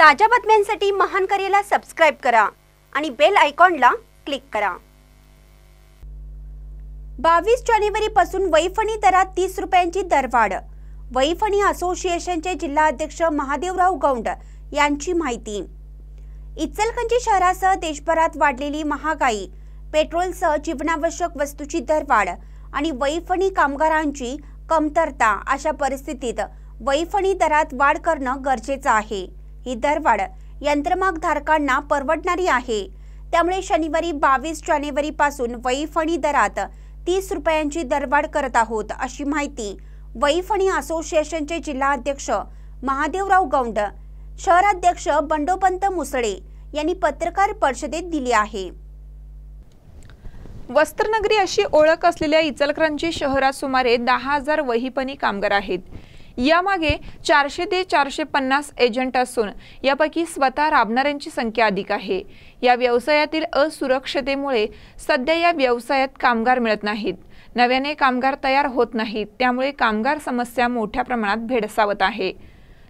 ताज्या बातम्यांसाठी महान करेला सबस्क्राईब करा आणि बेल आयकॉनला क्लिक करा बावीस जानेवारीपासून वैफणी दरात तीस रुपयांची दरवाढ वैफणी असोसिएशनचे जिल्हा अध्यक्ष महादेवराव गौंड यांची माहिती इचलकंजी शहरासह देशभरात वाढलेली महागाई पेट्रोलसह जीवनावश्यक वस्तूची दरवाढ आणि वैफणी कामगारांची कमतरता अशा परिस्थितीत वैफणी दरात वाढ करणं गरजेचं आहे ही दरवाढ यंत्रमाग धारकांना परवडणारी आहे त्यामुळे शनिवारी बावीस पासून वैफणी दरात तीस रुपयांची दरवाढ करत आहोत अशी माहिती वैफणी असोसिएशनचे जिल्हा अध्यक्ष महादेवराव गौंड शहराध्यक्ष बंडोपंत मुसळे यांनी पत्रकार परिषदेत दिली आहे वस्त्रनगरी अशी ओळख असलेल्या इचलकरंजी शहरात सुमारे दहा हजार वहीपणी कामगार आहेत यामागे चारशे ते चारशे पन्नास एजंट असून यापैकी स्वतः राबणाऱ्यांची संख्या अधिक आहे या व्यवसायातील असुरक्षतेमुळे सध्या या व्यवसायात कामगार मिळत नाहीत नव्याने कामगार तयार होत नाहीत त्यामुळे कामगार समस्या मोठ्या प्रमाणात भेडसावत आहे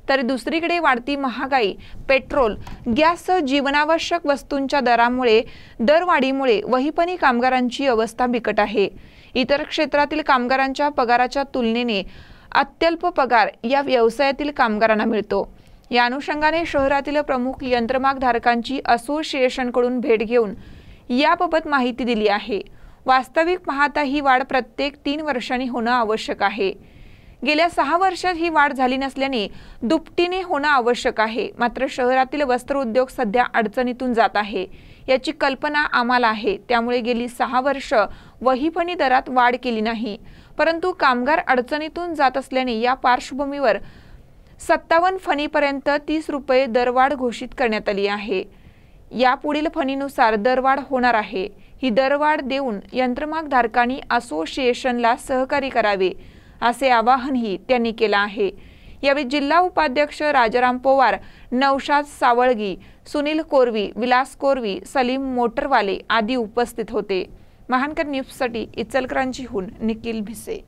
तर दुसरीकडे वाढती महागाई पेट्रोल गॅससह जीवनावश्यक वस्तूंच्या दरामुळे दरवाढीमुळे वहीपणी कामगारांची अवस्था बिकट आहे इतर क्षेत्रातील कामगारांच्या पगाराच्या तुलनेने अत्यल्प पगार या व्यवसायातील कामगारांना मिळतो या अनुषंगाने शहरातील प्रमुख धारकांची असोसिएशनकडून भेट घेऊन याबाबत माहिती दिली आहे वास्तविक पाहता ही वाढ प्रत्येक तीन वर्षांनी होणं आवश्यक आहे गेल्या सहा वर्षात ही वाढ झाली नसल्याने दुपटीने होणं आवश्यक आहे मात्र शहरातील वस्त्र उद्योग सध्या अडचणीतून जात आहे याची कल्पना आम्हाला आहे त्यामुळे गेली सहा वर्ष वहीफणी दरात वाढ केली नाही परंतु कामगार अडचणीतून जात असल्याने या पार्श्वभूमीवर सत्तावन्न फणीपर्यंत तीस रुपये दरवाढ घोषित करण्यात आली आहे यापुढील फणीनुसार दरवाढ होणार आहे ही दरवाढ देऊन यंत्रमाग यंत्रमागधारकांनी असोसिएशनला सहकारी करावे असे आवाहनही त्यांनी केलं आहे यावेळी जिल्हा उपाध्यक्ष राजाराम पवार नवशाद सावळगी सुनील कोरवी विलास कोरवी सलीम मोटरवाले आदी उपस्थित होते महानकर न्यूजसाठी इचलकरांचीहून निखिल भिसे